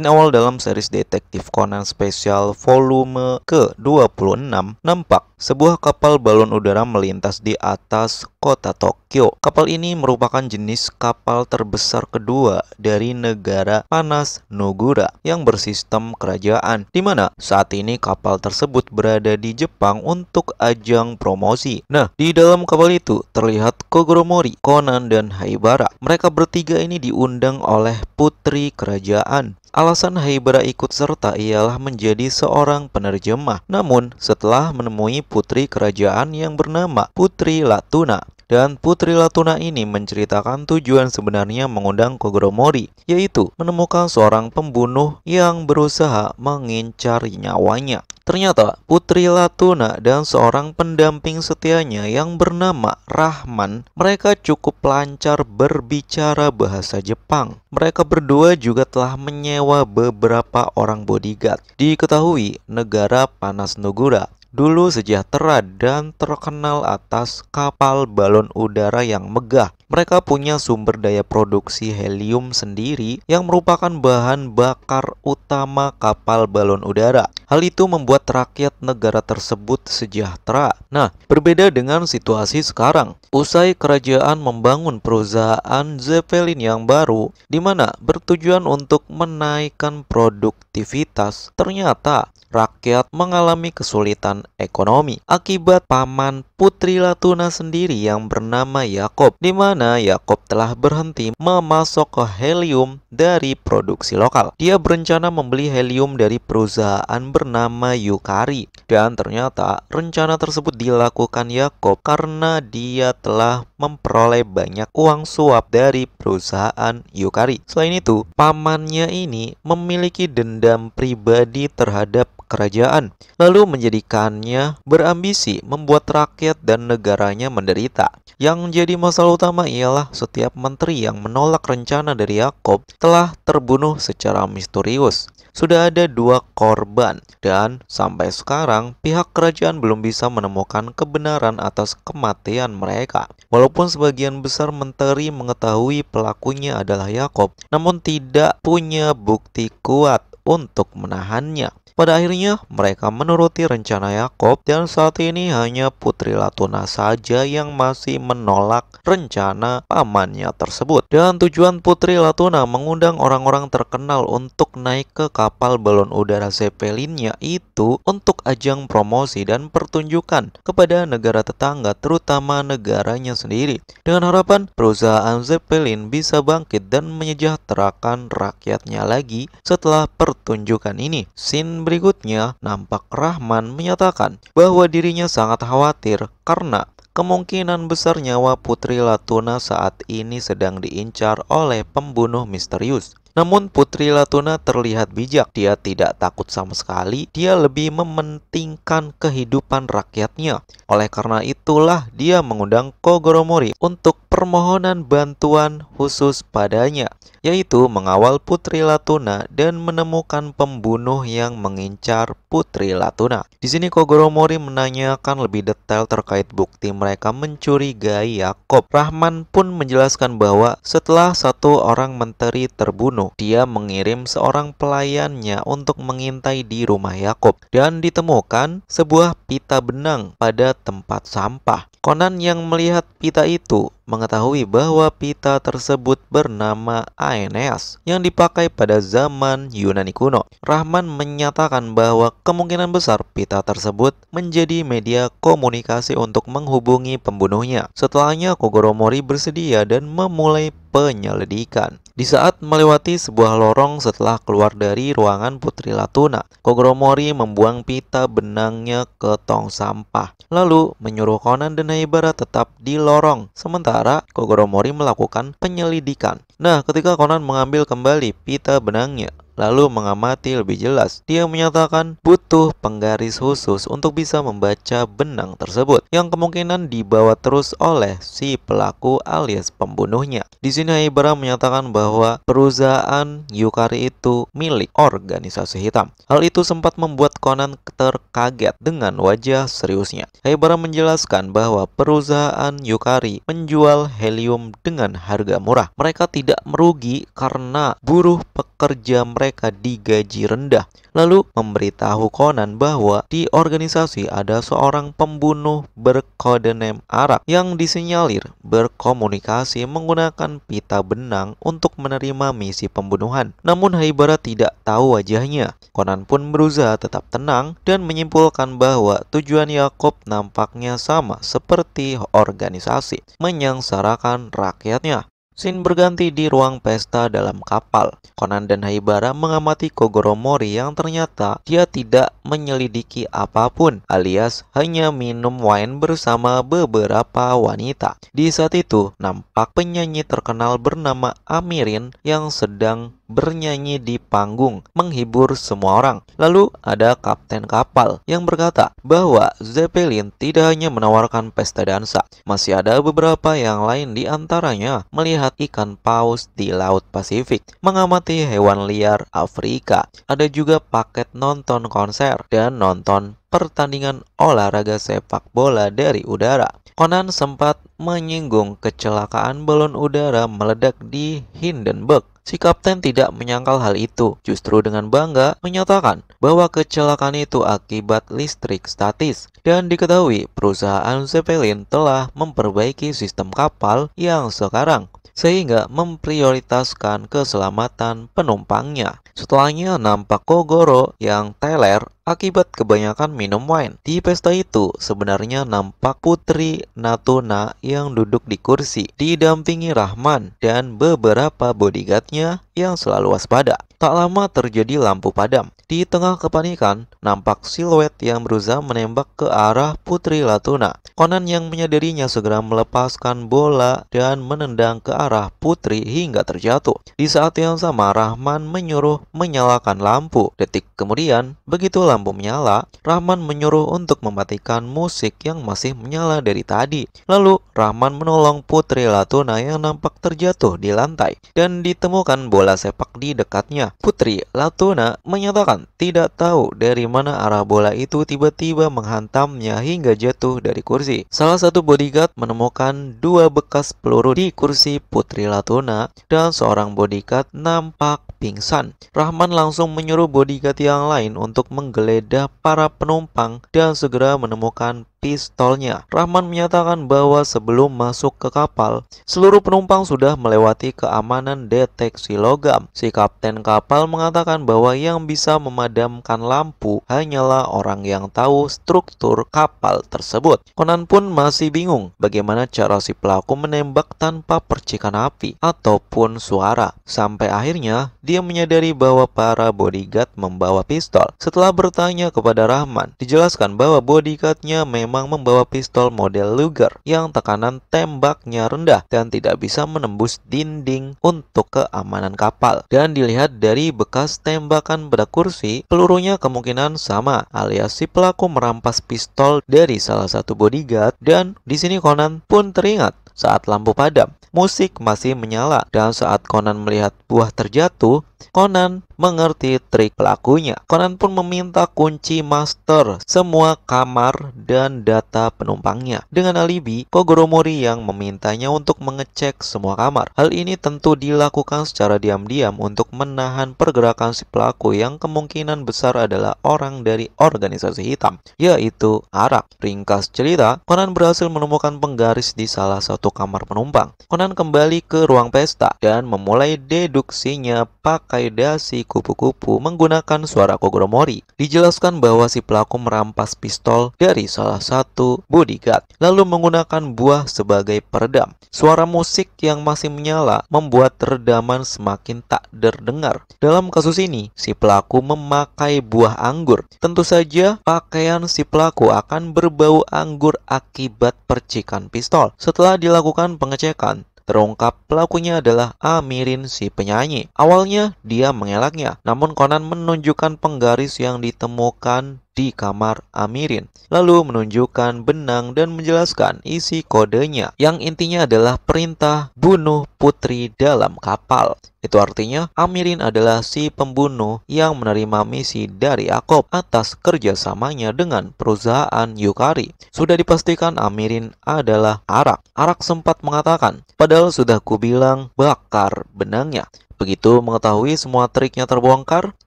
scene awal dalam series Detektif Conan Special volume ke-26 nampak sebuah kapal balon udara melintas di atas kota Tokyo. Kapal ini merupakan jenis kapal terbesar kedua dari negara panas Nogura yang bersistem kerajaan, di mana saat ini kapal tersebut berada di Jepang untuk ajang promosi. Nah, di dalam kapal itu terlihat Kogoromori, Conan, dan Haibara. Mereka bertiga ini diundang oleh putri kerajaan. Alasan Haibara ikut serta ialah menjadi seorang penerjemah. Namun, setelah menemui putri kerajaan yang bernama Putri Latuna dan Putri Latuna ini menceritakan tujuan sebenarnya mengundang Kogoromori, yaitu menemukan seorang pembunuh yang berusaha mengincar nyawanya. Ternyata Putri Latuna dan seorang pendamping setianya yang bernama Rahman, mereka cukup lancar berbicara bahasa Jepang. Mereka berdua juga telah menyewa beberapa orang bodyguard. Diketahui negara panas Nugura dulu sejahtera dan terkenal atas kapal balon udara yang megah. Mereka punya sumber daya produksi helium sendiri yang merupakan bahan bakar utama kapal balon udara. Hal itu membuat rakyat negara tersebut sejahtera. Nah, berbeda dengan situasi sekarang. Usai kerajaan membangun perusahaan Zeppelin yang baru, di mana bertujuan untuk menaikkan produktivitas, ternyata rakyat mengalami kesulitan ekonomi akibat paman Putri Latuna sendiri yang bernama Yakob, di mana Yakob telah berhenti memasok ke helium dari produksi lokal. Dia berencana membeli helium dari perusahaan bernama Yukari, dan ternyata rencana tersebut dilakukan Yakob karena dia telah memperoleh banyak uang suap dari perusahaan Yukari. Selain itu, pamannya ini memiliki dendam pribadi terhadap kerajaan, lalu menjadikannya berambisi membuat rakyat dan negaranya menderita. Yang jadi masalah utama ialah setiap menteri yang menolak rencana dari Yakob telah terbunuh secara misterius. Sudah ada dua korban dan sampai sekarang pihak kerajaan belum bisa menemukan kebenaran atas kematian mereka. Walaupun sebagian besar menteri mengetahui pelakunya adalah Yakob, namun tidak punya bukti kuat untuk menahannya. Pada akhirnya, mereka menuruti rencana Yakob dan saat ini hanya Putri Latuna saja yang masih menolak rencana pamannya tersebut. Dan tujuan Putri Latuna mengundang orang-orang terkenal untuk naik ke kapal balon udara Zeppelinnya itu untuk ajang promosi dan pertunjukan kepada negara tetangga terutama negaranya sendiri. Dengan harapan perusahaan Zeppelin bisa bangkit dan menyejahterakan rakyatnya lagi setelah pertunjukan ini. Sin berikutnya, nampak Rahman menyatakan bahwa dirinya sangat khawatir karena kemungkinan besar nyawa Putri Latuna saat ini sedang diincar oleh pembunuh misterius. Namun Putri Latuna terlihat bijak, dia tidak takut sama sekali, dia lebih mementingkan kehidupan rakyatnya. Oleh karena itulah dia mengundang Kogoromori untuk permohonan bantuan khusus padanya, yaitu mengawal Putri Latuna dan menemukan pembunuh yang mengincar Putri Latuna. Di sini Kogoromori menanyakan lebih detail terkait bukti mereka mencurigai Yakob. Rahman pun menjelaskan bahwa setelah satu orang menteri terbunuh, dibunuh, dia mengirim seorang pelayannya untuk mengintai di rumah Yakub dan ditemukan sebuah pita benang pada tempat sampah. Conan yang melihat pita itu mengetahui bahwa pita tersebut bernama Aeneas yang dipakai pada zaman Yunani kuno. Rahman menyatakan bahwa kemungkinan besar pita tersebut menjadi media komunikasi untuk menghubungi pembunuhnya. Setelahnya Kogoromori bersedia dan memulai penyelidikan. Di saat melewati sebuah lorong setelah keluar dari ruangan Putri Latuna, Kogoromori membuang pita benangnya ke tong sampah. Lalu menyuruh Conan dan Naibara tetap di lorong, sementara Kogoromori melakukan penyelidikan. Nah, ketika Conan mengambil kembali pita benangnya, lalu mengamati lebih jelas. Dia menyatakan butuh penggaris khusus untuk bisa membaca benang tersebut yang kemungkinan dibawa terus oleh si pelaku alias pembunuhnya. Di sini Ibra menyatakan bahwa perusahaan Yukari itu milik organisasi hitam. Hal itu sempat membuat Conan terkaget dengan wajah seriusnya. Ibra menjelaskan bahwa perusahaan Yukari menjual helium dengan harga murah. Mereka tidak merugi karena buruh pekerja kerja mereka digaji rendah. Lalu memberitahu Conan bahwa di organisasi ada seorang pembunuh berkodenem Arab yang disinyalir berkomunikasi menggunakan pita benang untuk menerima misi pembunuhan. Namun Haibara tidak tahu wajahnya. Conan pun berusaha tetap tenang dan menyimpulkan bahwa tujuan Yakob nampaknya sama seperti organisasi, menyengsarakan rakyatnya. Sin berganti di ruang pesta dalam kapal. Konan dan Haibara mengamati Kogoromori yang ternyata dia tidak menyelidiki apapun alias hanya minum wine bersama beberapa wanita. Di saat itu, nampak penyanyi terkenal bernama Amirin yang sedang bernyanyi di panggung, menghibur semua orang. Lalu ada kapten kapal yang berkata bahwa Zeppelin tidak hanya menawarkan pesta dansa, masih ada beberapa yang lain di antaranya melihat ikan paus di Laut Pasifik, mengamati hewan liar Afrika. Ada juga paket nonton konser dan nonton pertandingan olahraga sepak bola dari udara. Conan sempat menyinggung kecelakaan balon udara meledak di Hindenburg. Si kapten tidak menyangkal hal itu, justru dengan bangga menyatakan bahwa kecelakaan itu akibat listrik statis. Dan diketahui perusahaan Zeppelin telah memperbaiki sistem kapal yang sekarang, sehingga memprioritaskan keselamatan penumpangnya. Setelahnya nampak Kogoro yang teler akibat kebanyakan minum wine. Di pesta itu sebenarnya nampak putri Natuna yang duduk di kursi didampingi Rahman dan beberapa bodyguardnya yang selalu waspada. Tak lama terjadi lampu padam. Di tengah kepanikan, nampak siluet yang berusaha menembak ke arah Putri Latuna. Conan yang menyadarinya segera melepaskan bola dan menendang ke arah Putri hingga terjatuh. Di saat yang sama, Rahman menyuruh menyalakan lampu. Detik kemudian, begitu lampu menyala, Rahman menyuruh untuk mematikan musik yang masih menyala dari tadi. Lalu, Rahman menolong Putri Latuna yang nampak terjatuh di lantai dan ditemukan bola sepak di dekatnya. Putri Latona menyatakan tidak tahu dari mana arah bola itu tiba-tiba menghantamnya hingga jatuh dari kursi. Salah satu bodyguard menemukan dua bekas peluru di kursi Putri Latona dan seorang bodyguard nampak pingsan. Rahman langsung menyuruh bodyguard yang lain untuk menggeledah para penumpang dan segera menemukan pistolnya. Rahman menyatakan bahwa sebelum masuk ke kapal, seluruh penumpang sudah melewati keamanan deteksi logam. Si kapten kapal mengatakan bahwa yang bisa memadamkan lampu hanyalah orang yang tahu struktur kapal tersebut. Konan pun masih bingung bagaimana cara si pelaku menembak tanpa percikan api ataupun suara. Sampai akhirnya, dia menyadari bahwa para bodyguard membawa pistol. Setelah bertanya kepada Rahman, dijelaskan bahwa bodyguardnya memang memang membawa pistol model Luger yang tekanan tembaknya rendah dan tidak bisa menembus dinding untuk keamanan kapal. Dan dilihat dari bekas tembakan pada kursi, pelurunya kemungkinan sama alias si pelaku merampas pistol dari salah satu bodyguard dan di sini Conan pun teringat saat lampu padam musik masih menyala dan saat Conan melihat buah terjatuh, Conan mengerti trik pelakunya. Conan pun meminta kunci master semua kamar dan data penumpangnya. Dengan alibi, Kogoromori yang memintanya untuk mengecek semua kamar. Hal ini tentu dilakukan secara diam-diam untuk menahan pergerakan si pelaku yang kemungkinan besar adalah orang dari organisasi hitam, yaitu Arak. Ringkas cerita, Conan berhasil menemukan penggaris di salah satu kamar penumpang. Conan kembali ke ruang pesta dan memulai deduksinya Pak. Kaida si kupu-kupu menggunakan suara Kogoromori. Dijelaskan bahwa si pelaku merampas pistol dari salah satu bodyguard, lalu menggunakan buah sebagai peredam. Suara musik yang masih menyala membuat redaman semakin tak terdengar. Dalam kasus ini, si pelaku memakai buah anggur. Tentu saja, pakaian si pelaku akan berbau anggur akibat percikan pistol. Setelah dilakukan pengecekan, Terungkap pelakunya adalah Amirin si penyanyi. Awalnya dia mengelaknya, namun Conan menunjukkan penggaris yang ditemukan di kamar Amirin. Lalu menunjukkan benang dan menjelaskan isi kodenya yang intinya adalah perintah bunuh putri dalam kapal. Itu artinya Amirin adalah si pembunuh yang menerima misi dari Akob atas kerjasamanya dengan perusahaan Yukari. Sudah dipastikan Amirin adalah Arak. Arak sempat mengatakan, padahal sudah kubilang bakar benangnya. Begitu mengetahui semua triknya terbongkar,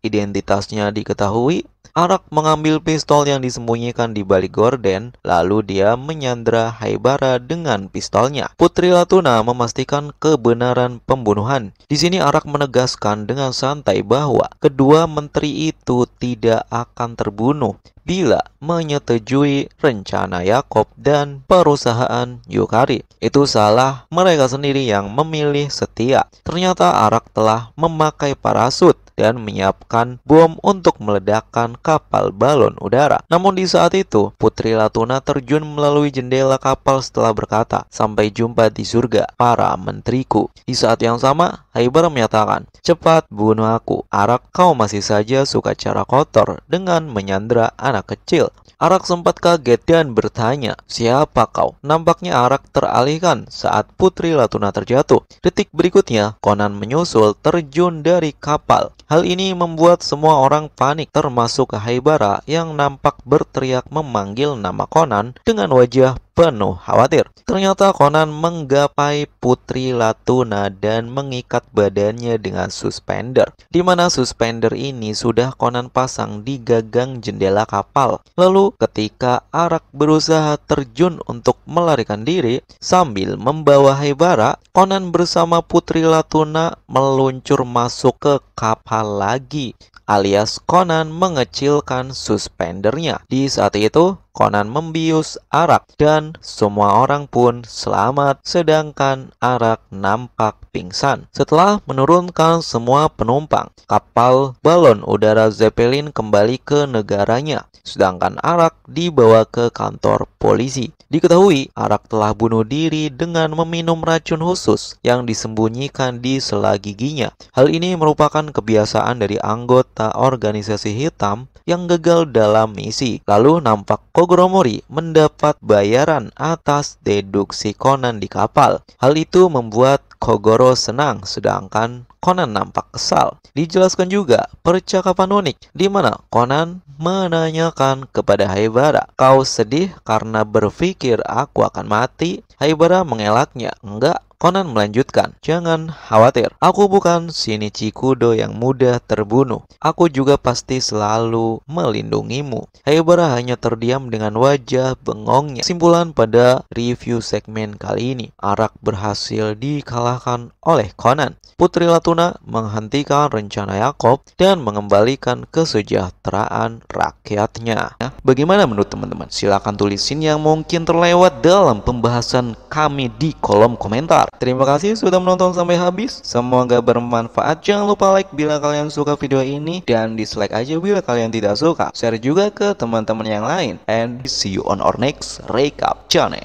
identitasnya diketahui, Arak mengambil pistol yang disembunyikan di balik gorden, lalu dia menyandra Haibara dengan pistolnya. Putri Latuna memastikan kebenaran pembunuhan. Di sini Arak menegaskan dengan santai bahwa kedua menteri itu tidak akan terbunuh bila menyetujui rencana Yakob dan perusahaan Yukari. Itu salah mereka sendiri yang memilih setia. Ternyata Arak telah memakai parasut dan menyiapkan bom untuk meledakkan kapal balon udara. Namun di saat itu, Putri Latuna terjun melalui jendela kapal setelah berkata, "Sampai jumpa di surga, para menteriku." Di saat yang sama, Haibar menyatakan, "Cepat bunuh aku. Arak kau masih saja suka cara kotor dengan menyandra anak kecil." Arak sempat kaget dan bertanya, "Siapa kau?" Nampaknya Arak teralihkan saat Putri Latuna terjatuh. Detik berikutnya, Conan menyusul terjun dari kapal. Hal ini membuat semua orang panik termasuk Haibara yang nampak berteriak memanggil nama Conan dengan wajah penuh khawatir. Ternyata Conan menggapai Putri Latuna dan mengikat badannya dengan suspender, di mana suspender ini sudah Conan pasang di gagang jendela kapal. Lalu ketika Arak berusaha terjun untuk melarikan diri, sambil membawa Hebara, Conan bersama Putri Latuna meluncur masuk ke kapal lagi alias Conan mengecilkan suspendernya. Di saat itu, Konan membius Arak dan semua orang pun selamat sedangkan Arak nampak pingsan. Setelah menurunkan semua penumpang, kapal balon udara Zeppelin kembali ke negaranya, sedangkan Arak dibawa ke kantor polisi. Diketahui, Arak telah bunuh diri dengan meminum racun khusus yang disembunyikan di sela giginya. Hal ini merupakan kebiasaan dari anggota organisasi hitam yang gagal dalam misi. Lalu nampak Kogoromori mendapat bayaran atas deduksi Conan di kapal. Hal itu membuat Kogoro senang, sedangkan Conan nampak kesal. Dijelaskan juga percakapan unik di mana Conan menanyakan kepada Haibara, "Kau sedih karena berpikir aku akan mati?" Haibara mengelaknya, "Enggak, Conan melanjutkan, Jangan khawatir, aku bukan Shinichi Kudo yang mudah terbunuh. Aku juga pasti selalu melindungimu. Hayabara hanya terdiam dengan wajah bengongnya. Simpulan pada review segmen kali ini, Arak berhasil dikalahkan oleh Conan. Putri Latuna menghentikan rencana Yakob dan mengembalikan kesejahteraan rakyatnya. Nah, bagaimana menurut teman-teman? Silahkan tulisin yang mungkin terlewat dalam pembahasan kami di kolom komentar. Terima kasih sudah menonton sampai habis. Semoga bermanfaat. Jangan lupa like bila kalian suka video ini dan dislike aja bila kalian tidak suka. Share juga ke teman-teman yang lain. And see you on our next recap channel.